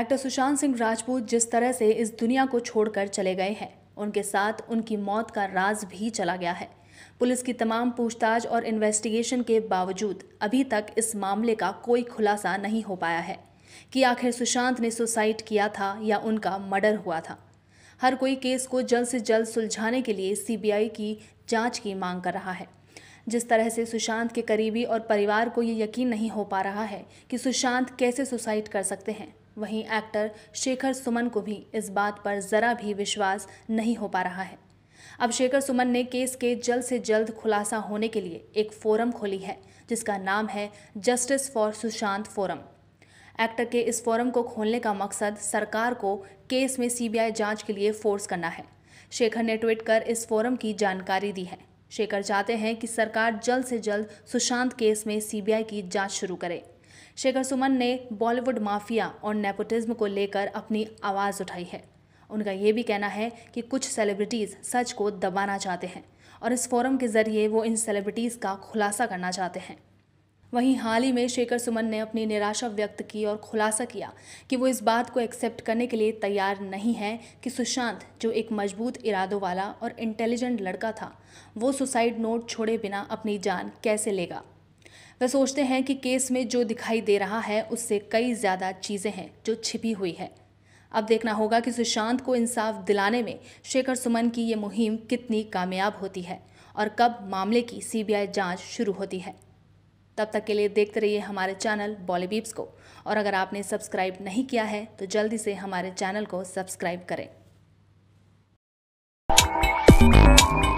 actor Sushant Singh Rajput जिस तरह से इस दुनिया को छोड़कर चले गए हैं उनके साथ उनकी मौत का राज भी चला गया है पुलिस की तमाम पूछताछ और इन्वेस्टिगेशन के बावजूद अभी तक इस मामले का कोई खुलासा नहीं हो पाया है कि आखिर सुशांत ने सुसाइड किया था या उनका मर्डर हुआ था हर कोई केस को जल्द से जल्द सुलझाने के लिए सीबीआई की जांच की मांग कर रहा है जिस तरह से सुशांत के करीबी और परिवार को ये यकीन नहीं हो पा रहा है कि सुशांत कैसे सुसाइड कर सकते हैं वहीं एक्टर शेखर सुमन को भी इस बात पर ज़रा भी विश्वास नहीं हो पा रहा है अब शेखर सुमन ने केस के जल्द से जल्द खुलासा होने के लिए एक फोरम खोली है जिसका नाम है justice for Sushant forum actor के इस फोरम को खोलने का मकसद सरकार को केस में सीबीआई जांच के लिए फोर्स करना है शेखर ने ट्वीट कर इस फोरम की जानकारी दी है शेखर चाहते हैं कि सरकार जल्द से जल्द सुशांत केस में सीबीआई की जांच शुरू करे शेखर सुमन ने बॉलीवुड माफिया और नेपोटिज्म को लेकर अपनी आवाज़ उठाई है उनका यह भी कहना है कि कुछ सेलिब्रिटीज़ सच को दबाना चाहते हैं और इस फोरम के ज़रिए वो इन सेलिब्रिटीज़ का खुलासा करना चाहते हैं वहीं हाल ही में शेखर सुमन ने अपनी निराशा व्यक्त की और खुलासा किया कि वो इस बात को एक्सेप्ट करने के लिए तैयार नहीं है कि सुशांत जो एक मजबूत इरादों वाला और इंटेलिजेंट लड़का था वो सुसाइड नोट छोड़े बिना अपनी जान कैसे लेगा वह सोचते हैं कि केस में जो दिखाई दे रहा है उससे कई ज़्यादा चीज़ें हैं जो छिपी हुई है अब देखना होगा कि सुशांत को इंसाफ दिलाने में शेखर सुमन की ये मुहिम कितनी कामयाब होती है और कब मामले की सीबीआई जांच शुरू होती है तब तक के लिए देखते रहिए हमारे चैनल बॉलीबीप्स को और अगर आपने सब्सक्राइब नहीं किया है तो जल्दी से हमारे चैनल को सब्सक्राइब करें